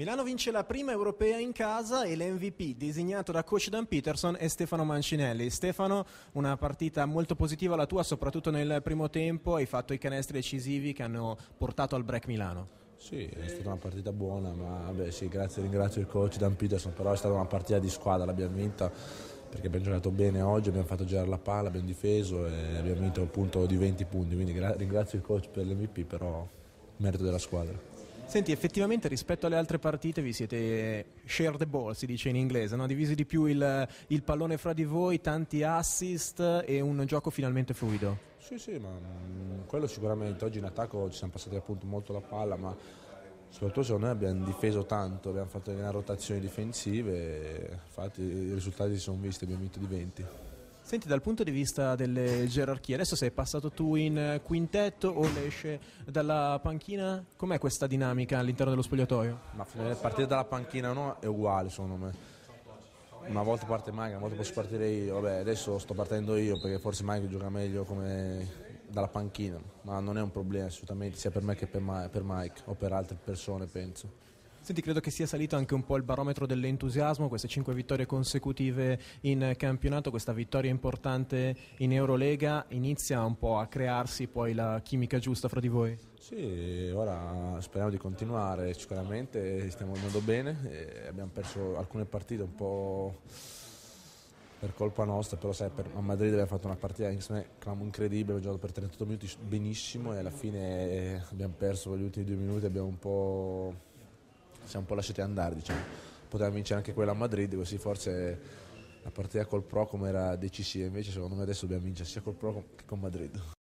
Milano vince la prima europea in casa e l'MVP disegnato da coach Dan Peterson è Stefano Mancinelli. Stefano, una partita molto positiva la tua, soprattutto nel primo tempo, hai fatto i canestri decisivi che hanno portato al break Milano. Sì, è stata una partita buona, ma beh, sì, grazie, ringrazio il coach Dan Peterson, però è stata una partita di squadra, l'abbiamo vinta perché abbiamo giocato bene oggi, abbiamo fatto girare la palla, abbiamo difeso e abbiamo vinto punto di 20 punti, quindi ringrazio il coach per l'MVP, però merito della squadra. Senti, effettivamente rispetto alle altre partite vi siete share the ball, si dice in inglese, no? divisi di più il, il, pallone fra di voi, tanti assist e un gioco finalmente fluido. Sì, sì, ma mm, quello sicuramente. Oggi in attacco ci siamo passati appunto molto la palla, ma soprattutto secondo me abbiamo difeso tanto, abbiamo fatto delle rotazioni difensive, infatti i risultati si sono visti, abbiamo vinto di 20. Senti, dal punto di vista delle gerarchie, adesso sei passato tu in quintetto o esce dalla panchina? Com'è questa dinamica all'interno dello spogliatoio? Ma partire dalla panchina o no è uguale, secondo me una volta parte Mike, una volta posso partire io, vabbè adesso sto partendo io perché forse Mike gioca meglio dalla panchina, ma non è un problema assolutamente sia per me che per, Mike o per altre persone penso. Senti, credo che sia salito anche un po' il barometro dell'entusiasmo, queste cinque vittorie consecutive in campionato, questa vittoria importante in Eurolega, inizia un po' a crearsi poi la chimica giusta fra di voi? Sì, ora speriamo di continuare, sicuramente stiamo andando bene, abbiamo perso alcune partite un po' per colpa nostra, però sai, per, a Madrid abbiamo fatto una partita incredibile, abbiamo giocato per 38 minuti benissimo e alla fine abbiamo perso gli ultimi due minuti, abbiamo un po' siamo un po' lasciati andare, diciamo. potevamo vincere anche quella a Madrid, così forse la partita col Pro come era decisiva, invece secondo me adesso dobbiamo vincere sia col Pro che con Madrid.